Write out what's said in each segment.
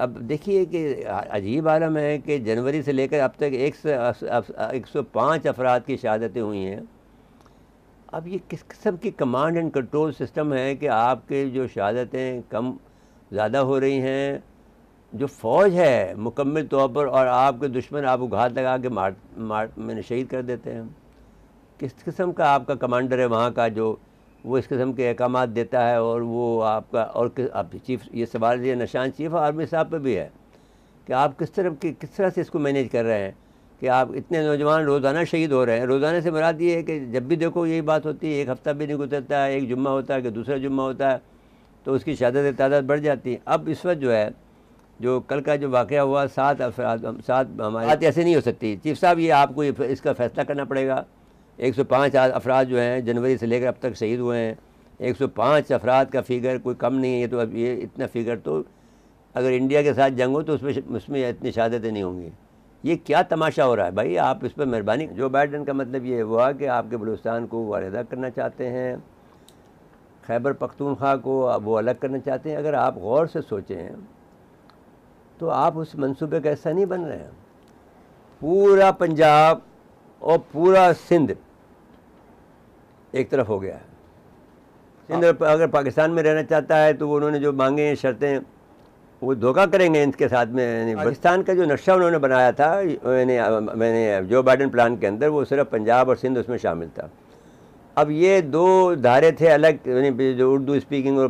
अब देखिए कि अजीब आलम है कि जनवरी से लेकर अब तक एक सौ एक सौ पाँच अफराद की शहादतें हुई हैं अब ये किस किस्म की कमांड एंड कंट्रोल सिस्टम है कि आपके जो शहादतें कम ज़्यादा हो रही हैं जो फ़ौज है मुकम्मल तौर पर और आपके दुश्मन आपको घात लगा के मार मार मैंने शहीद कर देते हैं किस किस्म का आपका कमांडर है वहाँ का जो वो इस किस्म के अहकाम देता है और वो आपका और आप चीफ ये सवाल ये निशान चीफ आर्मी साहब पर भी है कि आप किस तरह की किस तरह से इसको मैनेज कर रहे हैं कि आप इतने नौजवान रोज़ाना शहीद हो रहे हैं रोज़ाना से मराद ये है कि जब भी देखो यही बात होती है एक हफ़्ता भी नहीं गुजरता है एक जुम्मा होता है कि दूसरा जुम्मा होता है तो उसकी शहादत तादाद बढ़ जाती है अब इस वक्त जो है जो कल का जो वाक़ हुआ सात अफराद सात हमारे बात ऐसे नहीं हो सकती चीफ साहब ये आपको इसका फ़ैसला करना पड़ेगा एक सौ पाँच अफराद जो हैं जनवरी से लेकर अब तक शहीद हुए हैं एक सौ पाँच अफराद का फिगर कोई कम नहीं है ये तो अब ये इतना फिगर तो अगर इंडिया के साथ जंग हो तो उसमें उसमें इतनी शहादतें नहीं होंगी ये क्या तमाशा हो रहा है भाई आप इस पर मेहरबानी जो बाइडन का मतलब ये हुआ कि आपके बलूचिस्तान को वालदा करना चाहते हैं खैबर पख्तूनख्वा को वो अलग करना चाहते हैं अगर आप गौर से सोचें तो आप उस मनसूबे का हिस्सा नहीं बन रहे हैं पूरा पंजाब और पूरा सिंध एक तरफ हो गया है सिंध हाँ। अगर पाकिस्तान में रहना चाहता है तो उन्होंने जो मांगे हैं शर्तें वो धोखा करेंगे इनके साथ में हाँ पाकिस्तान का जो नक्शा उन्होंने बनाया था मैंने मैंने जो बाइडन प्लान के अंदर वो सिर्फ पंजाब और सिंध उसमें शामिल था अब ये दो धारे थे अलग यानी जो उर्दू स्पीकिंग और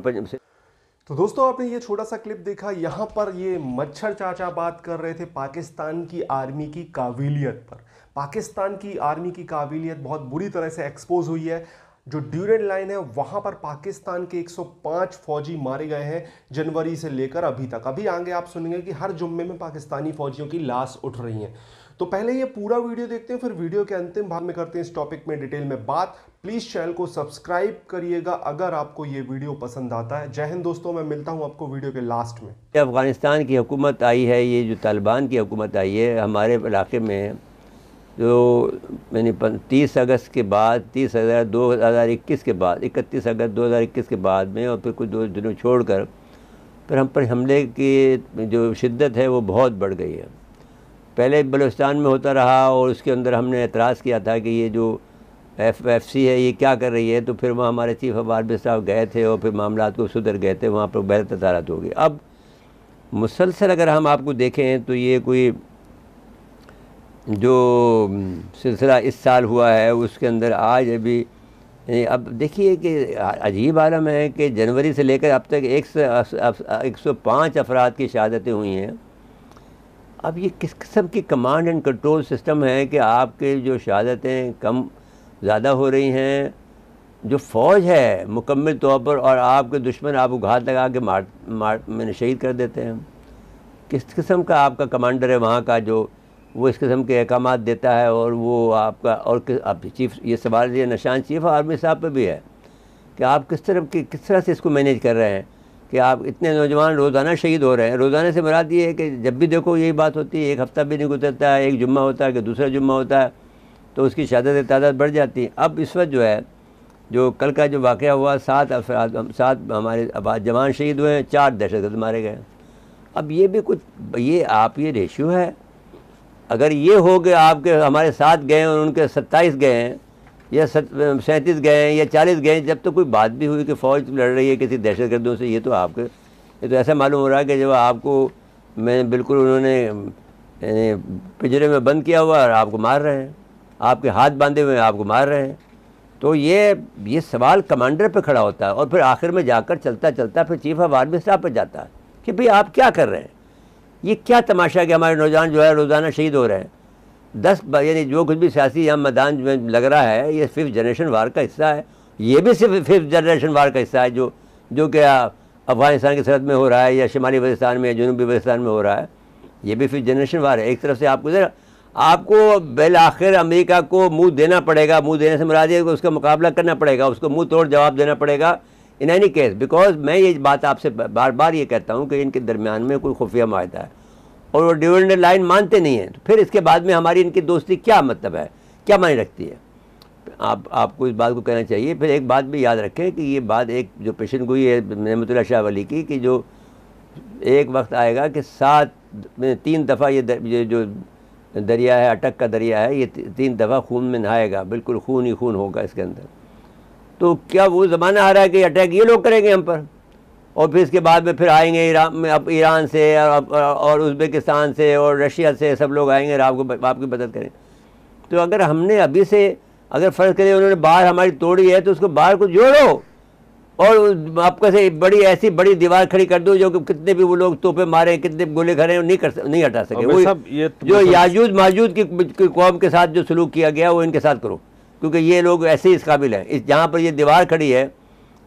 तो दोस्तों आपने ये छोटा सा क्लिप देखा यहाँ पर ये मच्छर चाचा बात कर रहे थे पाकिस्तान की आर्मी की काबिलियत पर पाकिस्तान की आर्मी की काबिलियत बहुत बुरी तरह से एक्सपोज हुई है जो ड्यूरेंट लाइन है वहाँ पर पाकिस्तान के 105 फौजी मारे गए हैं जनवरी से लेकर अभी तक अभी आगे आप सुनेंगे कि हर जुम्मे में पाकिस्तानी फौजियों की लाश उठ रही हैं तो पहले ये पूरा वीडियो देखते हैं फिर वीडियो के अंतिम भाग में करते हैं इस टॉपिक में डिटेल में बात प्लीज़ चैनल को सब्सक्राइब करिएगा अगर आपको ये वीडियो पसंद आता है जय हिंद दोस्तों मैं मिलता हूँ आपको वीडियो के लास्ट में अफ़गानिस्तान की हुकूमत आई है ये जो तालिबान की हुकूमत आई है हमारे इलाके में जो मैंने तीस अगस्त के बाद तीस हज़ार दो हज़ार इक्कीस के बाद इकतीस अगस्त दो हज़ार इक्कीस के बाद में और फिर कुछ दो दिनों छोड़कर फिर हम पर हमले की जो शिद्दत है वो बहुत बढ़ गई है पहले बलोचिस्तान में होता रहा और उसके अंदर हमने एतराज़ किया था कि ये जो एफ एफ सी है ये क्या कर रही है तो फिर वहाँ हमारे चीफ ऑफ आर्मी साहब गए थे और फिर मामला को सुधर गए थे वहाँ पर बेहतर तदारत हो गई अब मुसलसल अगर हम आपको देखें तो ये कोई जो सिलसिला इस साल हुआ है उसके अंदर आज अभी अब देखिए कि अजीब आलम है कि जनवरी से लेकर अब तक एक सौ पाँच अफराद की शहादतें हुई हैं अब ये किस किस्म की कमांड एंड कंट्रोल सिस्टम है कि आपके जो शहादतें कम ज़्यादा हो रही हैं जो फ़ौज है मुकम्मल तौर पर और आपके दुश्मन आपको घात लगा के मार मार मैंने शहीद कर देते हैं किस किस्म का आपका कमांडर है वहाँ का जो वो इस किस्म के अहकाम देता है और वो आपका और आप चीफ ये सवाल ये निशान चीफ आर्मी साहब पर भी है कि आप किस तरह की किस तरह से इसको मैनेज कर रहे हैं कि आप इतने नौजवान रोज़ाना शहीद हो रहे हैं रोज़ाना से मराद ये है कि जब भी देखो यही बात होती है एक हफ़्ता भी नहीं गुजरता है एक जुम्मा होता है कि दूसरा जुम्मा होता है तो उसकी शहादत तादाद बढ़ जाती है अब इस वक्त जो है जो कल का जो वाक़ हुआ सात अफराद सात हमारे जवान शहीद हुए हैं चार दहशतगर्द मारे गए अब ये भी कुछ ये आप ये रेशियो है अगर ये हो कि आपके हमारे साथ गए और उनके सत्ताईस गए हैं या सैंतीस गए हैं या चालीस गए हैं जब तो कोई बात भी हुई कि फ़ौज लड़ रही है किसी दहशत गर्दों से ये तो आपके ये तो ऐसा मालूम हो रहा है कि जब आपको मैं बिल्कुल उन्होंने पिंजरे में बंद किया हुआ और आपको मार रहे हैं आपके हाथ बांधे हुए हैं आपको मार रहे हैं तो ये ये सवाल कमांडर पे खड़ा होता है और फिर आखिर में जाकर चलता चलता फिर चीफ ऑफ आर्मी स्टाफ पर जाता है कि भाई आप क्या कर रहे हैं ये क्या तमाशा है कि हमारे नौजवान जो है रोज़ाना शहीद हो रहे हैं दस यानी जो कुछ भी सियासी यहाँ मैदान में लग रहा है ये फिफ्थ जनरेशन वार का हिस्सा है ये भी सिर्फ फिफ्थ जनरेशन वार का हिस्सा है जो जो कि अफगानिस्तान की सरहद में हो रहा है या शिमाली बलिस्तान में या जनूबी बलिस्तान में हो रहा है ये भी फिफ्थ जनरेशन वार है एक तरफ से आपको जरा आपको बिल आखिर अमेरिका को मुंह देना पड़ेगा मुंह देने से मुरादी ये उसका मुकाबला करना पड़ेगा उसको मुंह तोड़ जवाब देना पड़ेगा इन एनी केस बिकॉज मैं ये बात आपसे बार बार ये कहता हूँ कि इनके दरमियान में कोई खुफिया माहदा है और वो डिविडेंड लाइन मानते नहीं हैं तो फिर इसके बाद में हमारी इनकी दोस्ती क्या मतलब है क्या मायने रखती है आप आपको इस बात को कहना चाहिए फिर एक बात भी याद रखें कि ये बात एक जो पेशन गोई है नमतुल्ला शाह वली की कि जो एक वक्त आएगा कि सात तीन दफ़ा ये, दर, ये जो दरिया है अटक का दरिया है ये तीन दफ़ा खून में नहाएगा बिल्कुल खून ही खून होगा इसके अंदर तो क्या वो ज़माना आ रहा है कि अटैक ये लोग करेंगे हम पर और फिर इसके बाद में फिर आएंगे ईरान अब ईरान से और, और उज़्बेकिस्तान से और रशिया से सब लोग आएंगे आपको आपकी मदद करें तो अगर हमने अभी से अगर फ़र्ज़ करें उन्होंने बाहर हमारी तोड़ी है तो उसको बाहर को जोड़ो और आपका से बड़ी ऐसी बड़ी दीवार खड़ी कर दो जो कि कितने भी वो लोग तोपे मारे कितने गोले खड़े नहीं कर नहीं हटा सके वो ये तो जो याजूद माजूद की, की कौम के साथ जो सलूक किया गया वो इनके साथ करो क्योंकि ये लोग ऐसे ही इस काबिल हैं इस जहाँ पर ये दीवार खड़ी है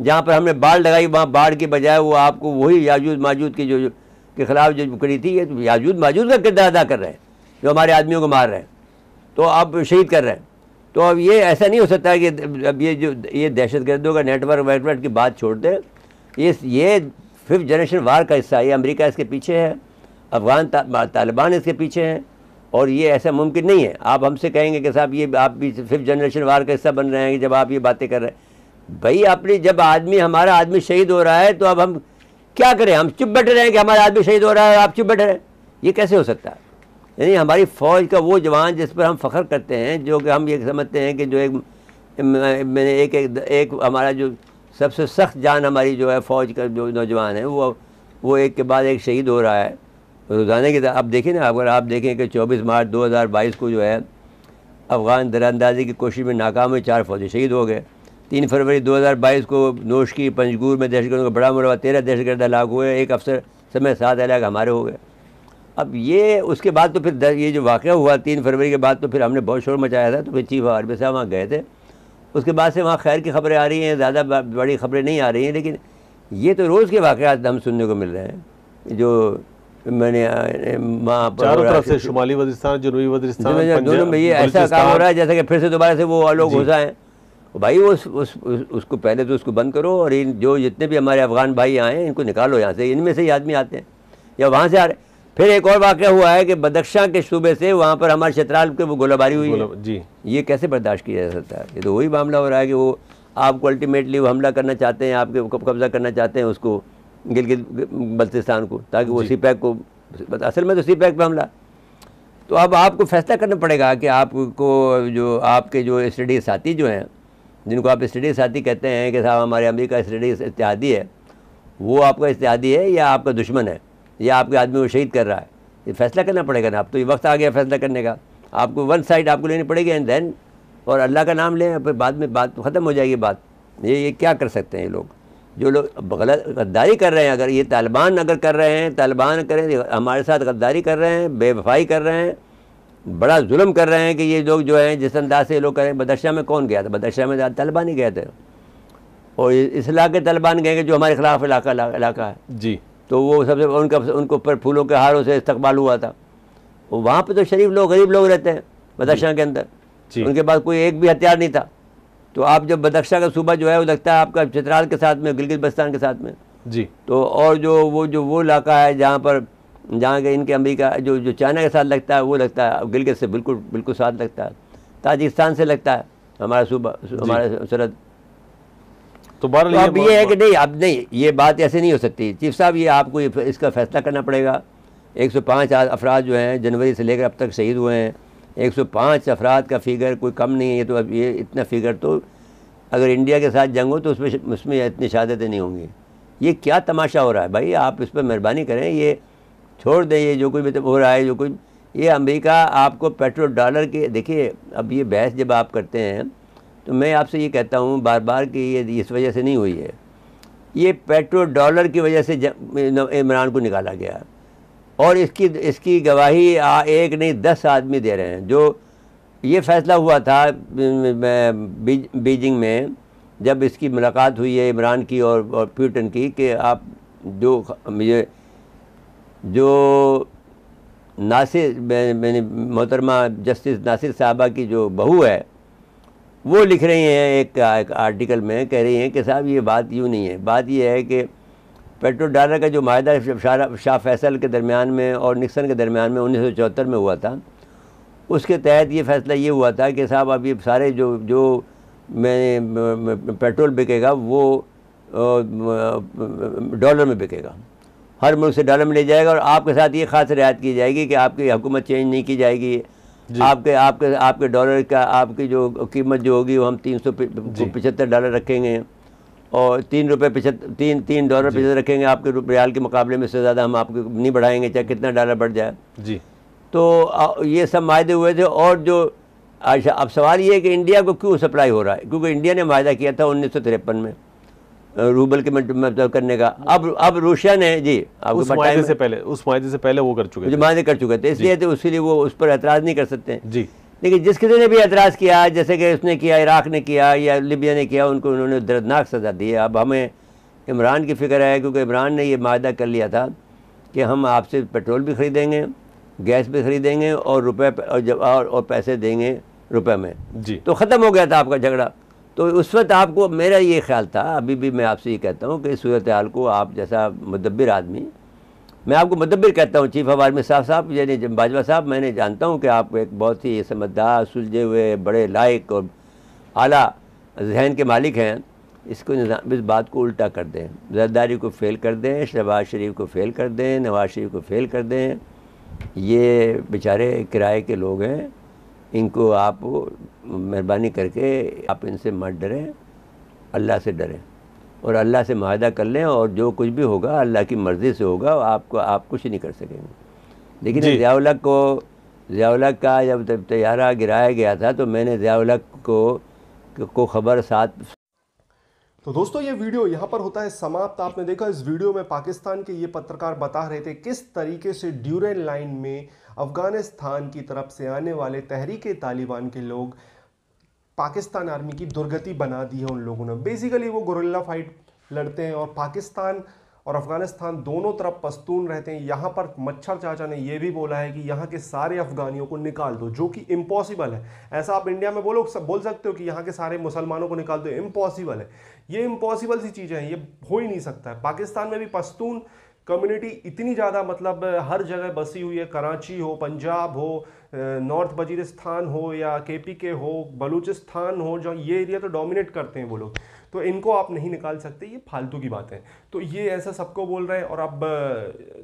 जहाँ पर हमने बाढ़ लगाई वहाँ बाढ़ के बजाय वो आपको वही याजूद माजूद की जो, के ख़िलाफ़ जो करी थी ये तो याजूद माजूद का किरदार अदा कर रहे हैं जो हमारे आदमियों को मार रहे हैं तो अब शहीद कर रहे हैं तो अब ये ऐसा नहीं हो सकता कि अब ये जो ये दहशत गर्दों का नेटवर्क वेटवर्क की बात छोड़ दें ये ये फिफ्थ जनरेशन वार का हिस्सा है ये अमेरिका इसके पीछे है अफ़गान ता, तालिबान इसके पीछे हैं और ये ऐसा मुमकिन नहीं है आप हमसे कहेंगे कि साहब ये आप भी फिफ्थ जनरेशन वार का हिस्सा बन रहे हैं जब आप ये बातें कर रहे हैं भाई आपने जब आदमी हमारा आदमी शहीद हो रहा है तो अब हम क्या करें हम चुप बैठे रहें कि हमारा आदमी शहीद हो रहा है आप चुप बैठे रहें ये कैसे हो सकता है यानी हमारी फ़ौज का वो जवान जिस पर हम फ़ख्र करते हैं जो कि हम ये समझते हैं कि जो एक मैंने एक एक, एक हमारा जो सबसे सख्त जान हमारी जो है फ़ौज का जो नौजवान है वो वो एक के बाद एक शहीद हो रहा है रोज़ाना की आप देखें ना अगर आप देखें कि 24 मार्च 2022 को जो है अफ़गान दरअंदाजी की कोशिश में नाकाम हुई चार फौजी शहीद हो गए तीन फरवरी 2022 को नोश की पंजगूर में दहशतगर्दों का बड़ा मुरवा तेरह दहशतगर्द हलाक हुए एक अफसर समय सात अलग हमारे हो गए अब ये उसके बाद तो फिर ये जो वाक़ हुआ तीन फरवरी के बाद तो फिर हमने बहुत शोर मचाया था तो फिर चीफ आर्मी साहब वहाँ गए थे उसके बाद से वहाँ खैर की खबरें आ रही हैं ज़्यादा बड़ी खबरें नहीं आ रही हैं लेकिन ये तो रोज़ के वाक़ हम सुनने को मिल रहे हैं जो मैंने चारों तरफ से शुमाली वजिस्तान जनूबी वजिस्तान दोनों में ये ऐसा काम हो रहा है जैसे कि फिर से दोबारा से वो लोग घुसाएँ तो भाई उस, उस, उस उसको पहले तो उसको बंद करो और इन जो जितने भी हमारे अफ़गान भाई आए हैं इनको निकालो यहाँ से इनमें से ही आदमी आते हैं या वहाँ से आ रहे हैं फिर एक और वाक्य हुआ है कि बदख्शां के सूबे से वहाँ पर हमारे क्षेत्राल के वो गोलाबारी हुई गोला, जी ये कैसे बर्दाश्त किया जा सकता है ये तो वही मामला हो रहा है कि वो आपको अल्टीमेटली वो हमला करना चाहते हैं आपके कब्ज़ा करना चाहते हैं उसको गिलगित बल्तिस्तान को ताकि वो सी पैक को असल में तो सी पैक पर हमला तो अब आपको फैसला करना पड़ेगा कि आपको जो आपके जो स्टडी साथी जो हैं जिनको आप स्टडी साथी कहते हैं कि साहब हमारे अमरीका स्टडी इतिहादी है वो आपका इतिहादी है या आपका दुश्मन है या आपके आदमी को शहीद कर रहा है ये फैसला करना पड़ेगा ना आप तो ये वक्त आ गया फैसला करने का आपको वन साइड आपको लेनी पड़ेगी एंड देन और अल्लाह का नाम लें फिर बाद में बात ख़त्म हो जाएगी बात ये ये क्या कर सकते हैं ये लोग जो लोग गलत गद्दारी कर रहे हैं अगर ये तालिबान अगर कर रहे हैं तालिबान करें हमारे साथ गद्दारी कर रहे हैं बेवफाई कर रहे हैं बड़ा जुल्म कर रहे हैं कि ये लोग जो हैं जिस अंदाज से लोग करें मदरसा में कौन गया था मदरसा में तलबा नहीं गए थे और इस इलाके तलबा नहीं गए जो हमारे खिलाफ इलाका इलाका है जी तो वो सबसे उनका उनको ऊपर फूलों के हारों से इस्तकबाल हुआ था वहाँ पर तो शरीफ लोग गरीब लोग रहते हैं बदख्शां के अंदर उनके पास कोई एक भी हथियार नहीं था तो आप जब बदख्शां का सूबा जो है वो लगता है आपका चित्राल के साथ में गिलगित बस्तान के साथ में जी तो और जो वो जो वो इलाका है जहाँ पर जहाँ के इनके अमेरिका जो जो चाइना के साथ लगता है वो लगता है गिलगित से बिल्कुल बिल्कुल साथ लगता है ताजिकिस्तान से लगता है हमारा सूबा हमारा सरहद तो बार तो अब ये, है कि नहीं अब नहीं ये बात ऐसे नहीं हो सकती चीफ साहब ये आपको इसका फैसला करना पड़ेगा 105 अफराद जो हैं जनवरी से लेकर अब तक शहीद हुए हैं 105 अफराद का फिगर कोई कम नहीं है ये तो अब ये इतना फिगर तो अगर इंडिया के साथ जंग हो तो उसमें उसमें इतनी शहादतें नहीं होंगी ये क्या तमाशा हो रहा है भाई आप इस पर मेहरबानी करें ये छोड़ दें ये जो कुछ मतलब हो रहा है जो कुछ ये अमेरिका आपको पेट्रोल डॉलर के देखिए अब ये बहस जब आप करते हैं तो मैं आपसे ये कहता हूँ बार बार कि ये इस वजह से नहीं हुई है ये पेट्रोल डॉलर की वजह से इमरान को निकाला गया और इसकी इसकी गवाही आ, एक नहीं दस आदमी दे रहे हैं जो ये फैसला हुआ था बीजिंग में जब इसकी मुलाकात हुई है इमरान की और, और प्यूटन की कि आप जो ये जो नासिर मैंने मोहतरमा जस्टिस नासिर साहबा की जो बहू है वो लिख रही हैं एक, एक आर्टिकल में कह रही हैं कि साहब ये बात यूँ नहीं है बात यह है कि पेट्रोल डालर का जो माहा शाह फैसल के दरमियान में और निक्सन के दरमियान में उन्नीस में हुआ था उसके तहत ये फैसला ये हुआ था कि साहब अब ये सारे जो जो मैं पेट्रोल बिकेगा वो डॉलर में बिकेगा हर मुल्क से डॉलर में ले जाएगा और आपके साथ ये खास रियायत की जाएगी कि आपकी हुकूमत चेंज नहीं की जाएगी आपके आपके आपके डॉलर का आपकी जो कीमत जो होगी वो हम तीन सौ पचहत्तर डॉलर रखेंगे और तीन रुपये पिछहत्तर तीन तीन डॉलर पिछहत्तर रखेंगे आपके रियाल के मुकाबले में इससे ज़्यादा हम आपको नहीं बढ़ाएंगे चाहे कितना डॉलर बढ़ जाए जी तो ये सब माहे हुए थे और जो अच्छा अब सवाल ये है कि इंडिया को क्यों सप्लाई हो रहा है क्योंकि इंडिया ने माहा किया था उन्नीस में रूबल के मतलब करने का अब अब रूसिया ने जी उस माहे से पहले उस माहे से पहले वो कर चुके जो माहे कर चुके थे इसलिए तो उसके लिए वो उस पर एतराज़ नहीं कर सकते जी लेकिन जिस किसी ने भी एतराज़ किया जैसे कि उसने किया इराक़ ने किया या लिबिया ने किया उनको उन्होंने दर्दनाक सज़ा दी है अब हमें इमरान की फ़िक्र है क्योंकि इमरान ने ये माहदा कर लिया था कि हम आपसे पेट्रोल भी ख़रीदेंगे गैस भी ख़रीदेंगे और रुपए और जब और, और पैसे देंगे रुपए में जी तो ख़त्म हो गया था आपका झगड़ा तो उस वक्त आपको मेरा ये ख्याल था अभी भी मैं आपसे ये कहता हूँ कि इस सूरत हाल को आप जैसा मदबिर आदमी मैं आपको मदबिर कहता हूँ चीफ ऑफ आर्मी साहब साहब यानी बाजवा साहब मैंने जानता हूँ कि आप एक बहुत ही समझदार सुलझे हुए बड़े लायक और आला जहन के मालिक हैं इसको इस बात को उल्टा कर दें जरदारी को फेल कर दें शहबाज शरीफ को फेल कर दें नवाज शरीफ को फेल कर दें ये बेचारे किराए के लोग हैं इनको आप मेहरबानी करके आप इनसे मत डरें अल्लाह से डरें और अल्लाह से माहदा कर लें और जो कुछ भी होगा अल्लाह की मर्ज़ी से होगा आपको आप कुछ नहीं कर सकेंगे लेकिन ज़ियाउलक को ज़ियाउलक का जब तैयारा गिराया गया था तो मैंने ज़ियाउलक को को खबर साथ तो दोस्तों ये वीडियो यहाँ पर होता है समाप्त आपने देखा इस वीडियो में पाकिस्तान के ये पत्रकार बता रहे थे किस तरीके से ड्यूरेन लाइन में अफ़गानिस्तान की तरफ से आने वाले तहरीक तालिबान के लोग पाकिस्तान आर्मी की दुर्गति बना दी है उन लोगों ने बेसिकली वो गोरिल्ला फाइट लड़ते हैं और पाकिस्तान और अफ़गानिस्तान दोनों तरफ पस्तून रहते हैं यहाँ पर मच्छर चाचा ने यह भी बोला है कि यहाँ के सारे अफ़गानियों को निकाल दो जो कि इम्पॉसिबल है ऐसा आप इंडिया में बोलो बोल सकते हो कि यहाँ के सारे मुसलमानों को निकाल दो इम्पॉसिबल है ये इम्पॉसिबल सी चीज़ें हैं ये हो ही नहीं सकता है पाकिस्तान में भी पस्तून कम्युनिटी इतनी ज़्यादा मतलब हर जगह बसी हुई है कराची हो पंजाब हो नॉर्थ वजीरिस्तान हो या के पी के हो बलूचिस्तान हो जो ये एरिया तो डोमिनेट करते हैं वो लोग तो इनको आप नहीं निकाल सकते ये फालतू की बात है तो ये ऐसा सबको बोल रहे हैं और अब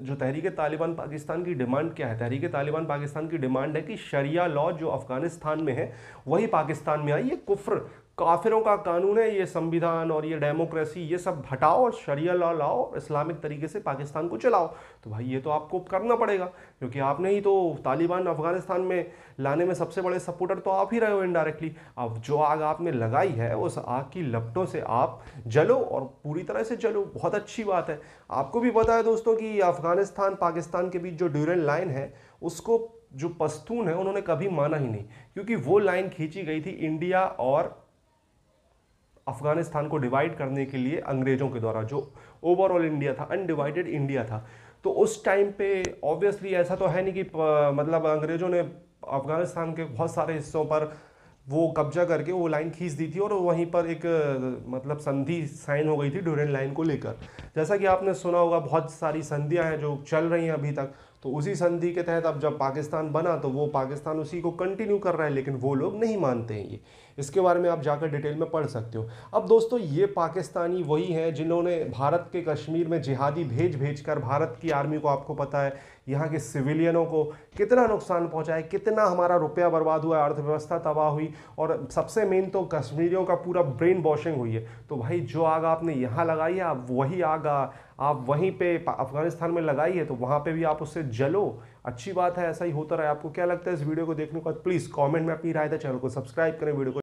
जो तहरीक तालिबान पाकिस्तान की डिमांड क्या है तहरीक तालिबान पाकिस्तान की डिमांड है कि शरिया लॉ जो अफ़गानिस्तान में है वही पाकिस्तान में आई ये कुफ्र काफिरों का कानून है ये संविधान और ये डेमोक्रेसी ये सब हटाओ और शरिया लॉ लाओ इस्लामिक तरीके से पाकिस्तान को चलाओ तो भाई ये तो आपको करना पड़ेगा क्योंकि आपने ही तो तालिबान अफगानिस्तान में लाने में सबसे बड़े सपोर्टर तो आप ही रहे हो इनडायरेक्टली अब जो आग आपने लगाई है उस आग की लपटों से आप जलो और पूरी तरह से जलो बहुत अच्छी बात है आपको भी पता है दोस्तों कि अफगानिस्तान पाकिस्तान के बीच जो ड्यूरन लाइन है उसको जो पस्तून है उन्होंने कभी माना ही नहीं क्योंकि वो लाइन खींची गई थी इंडिया और अफ़गानिस्तान को डिवाइड करने के लिए अंग्रेज़ों के द्वारा जो ओवरऑल इंडिया था अनडिवाइडेड इंडिया था तो उस टाइम पे ऑब्वियसली ऐसा तो है नहीं कि मतलब अंग्रेज़ों ने अफ़गानिस्तान के बहुत सारे हिस्सों पर वो कब्जा करके वो लाइन खींच दी थी और वहीं पर एक मतलब संधि साइन हो गई थी ड्यूरेन लाइन को लेकर जैसा कि आपने सुना होगा बहुत सारी संधियां हैं जो चल रही हैं अभी तक तो उसी संधि के तहत अब जब पाकिस्तान बना तो वो पाकिस्तान उसी को कंटिन्यू कर रहा है लेकिन वो लोग नहीं मानते हैं ये इसके बारे में आप जाकर डिटेल में पढ़ सकते हो अब दोस्तों ये पाकिस्तानी वही हैं जिन्होंने भारत के कश्मीर में जिहादी भेज भेज कर भारत की आर्मी को आपको पता है यहाँ के सिविलियनों को कितना नुकसान पहुँचा है कितना हमारा रुपया बर्बाद हुआ है अर्थव्यवस्था तबाह हुई और सबसे मेन तो कश्मीरियों का पूरा ब्रेन वॉशिंग हुई है तो भाई जो आग आपने यहाँ लगाई है आप वही आग आप वहीं पे अफगानिस्तान में लगाई है तो वहाँ पे भी आप उससे जलो अच्छी बात है ऐसा ही होता रहा है आपको क्या लगता है इस वीडियो को देखने के बाद प्लीज़ कॉमेंट में अपनी राय दें चैनल को सब्सक्राइब करें वीडियो को